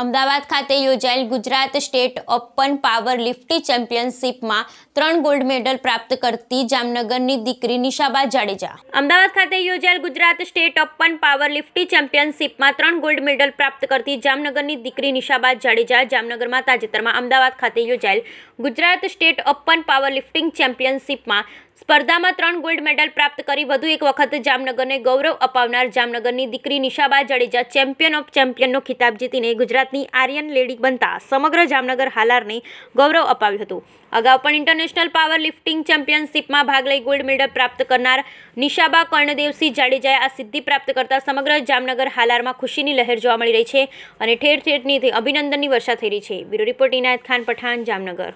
અમદાવાદ ખાતે યોજાયેલ Gujarat state open power લિફ્ટી ચેમ્પિયનશિપમાં ત્રણ ગોલ્ડ મેડલ પ્રાપ્ત કરતી જામનગરની દીકરી નિશાબા જાડેજા અમદાવાદ ખાતે યોજાયેલ ગુજરાત સ્ટેટ ઓપન પાવર લિફ્ટી ચેમ્પિયનશિપમાં ત્રણ ગોલ્ડ મેડલ પ્રાપ્ત કરતી જામનગરની દીકરી નિશાબા જાડેજા જામનગરમાં તાજેતરમાં અમદાવાદ ખાતે યોજાયેલ Gujarat state open power lifting ચેમ્પિયનશિપમાં સ્પર્ધામાં ત્રણ ગોલ્ડ મેડલ પ્રાપ્ત કરી વધુ એક વખત જામનગરને ગૌરવ અપાવનાર જામનગરની દીકરી નિશાબા જાડેજા ચેમ્પિયન ઓફ ચેમ્પિયનનો ખિતાબ જીતીને ગુજરાતની આર્યન લેડી બનતા સમગ્ર જામનગર હાલારને ગૌરવ અપાવ્યું હતું અગાઉ પણ ઇન્ટરનેશનલ પાવર લિફ્ટિંગ ચેમ્પિયનશિપમાં ભાગ લઈ ગોલ્ડ મેડલ પ્રાપ્ત કરનાર નિશાબા કર્ણદેવસિંહ જાડેજાએ આ સિદ્ધિ પ્રાપ્ત કરતા સમગ્ર જામનગર હાલારમાં ખુશીની લહેર જોવા મળી રહી છે અને ઠેર ઠેરની અભિનંદનની વર્ષા થઈ રહી છે બ્યુરો રિપોર્ટ ઇનાયત ખાન પઠાણ જામનગર